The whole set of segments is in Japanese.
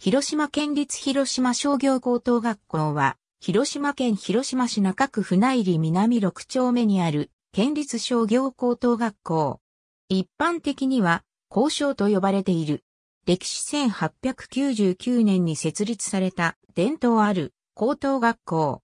広島県立広島商業高等学校は、広島県広島市中区船入南六丁目にある県立商業高等学校。一般的には、高章と呼ばれている。歴史1899年に設立された伝統ある高等学校。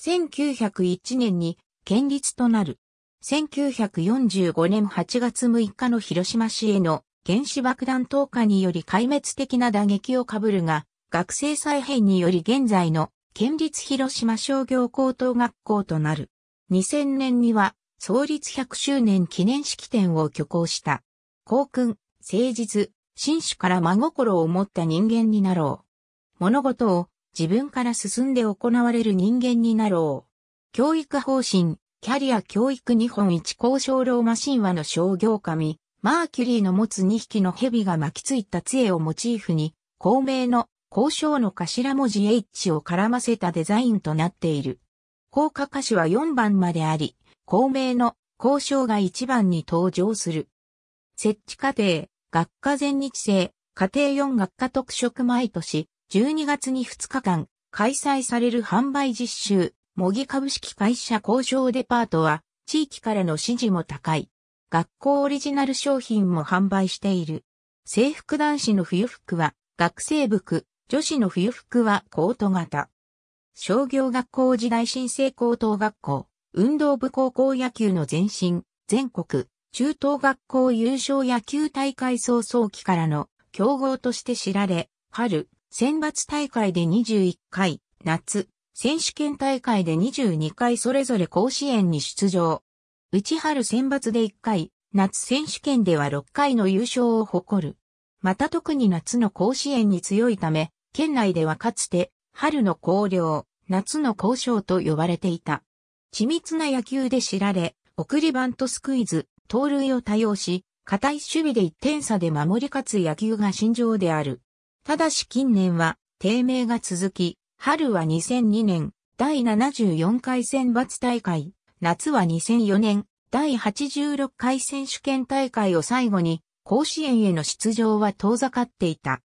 1901年に県立となる。1945年8月6日の広島市への原子爆弾投下により壊滅的な打撃を被るが、学生再編により現在の県立広島商業高等学校となる。2000年には創立100周年記念式典を挙行した。幸君、誠実、真摯から真心を持った人間になろう。物事を自分から進んで行われる人間になろう。教育方針、キャリア教育日本一交渉ローマ神話の商業神、マーキュリーの持つ2匹の蛇が巻きついた杖をモチーフに、孔明の交渉の頭文字 H を絡ませたデザインとなっている。効果歌詞は4番まであり、孔明の交渉が1番に登場する。設置過程、学科全日制、家庭4学科特色毎年、12月に2日間、開催される販売実習、模擬株式会社交渉デパートは、地域からの支持も高い。学校オリジナル商品も販売している。制服男子の冬服は学生服、女子の冬服はコート型。商業学校時代新生高等学校、運動部高校野球の前身、全国、中等学校優勝野球大会早々期からの競合として知られ、春、選抜大会で21回、夏、選手権大会で22回それぞれ甲子園に出場。内春選抜で1回、夏選手権では6回の優勝を誇る。また特に夏の甲子園に強いため、県内ではかつて、春の高陵、夏の高賞と呼ばれていた。緻密な野球で知られ、送りバントスクイズ、盗塁を多用し、硬い守備で1点差で守り勝つ野球が心情である。ただし近年は、低迷が続き、春は2002年、第74回選抜大会、夏は2004年、第86回選手権大会を最後に、甲子園への出場は遠ざかっていた。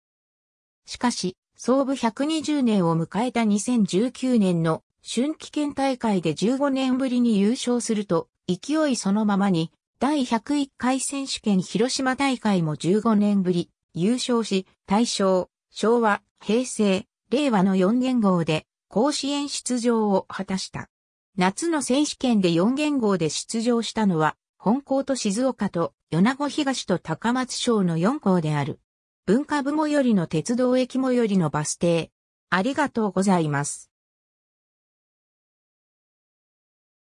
しかし、創部120年を迎えた2019年の春季県大会で15年ぶりに優勝すると、勢いそのままに、第101回選手権広島大会も15年ぶり、優勝し、大正、昭和、平成、令和の4年号で、甲子園出場を果たした。夏の選手権で4元号で出場したのは、本校と静岡と米子東と高松省の4校である。文化部最寄りの鉄道駅最寄りのバス停。ありがとうございます。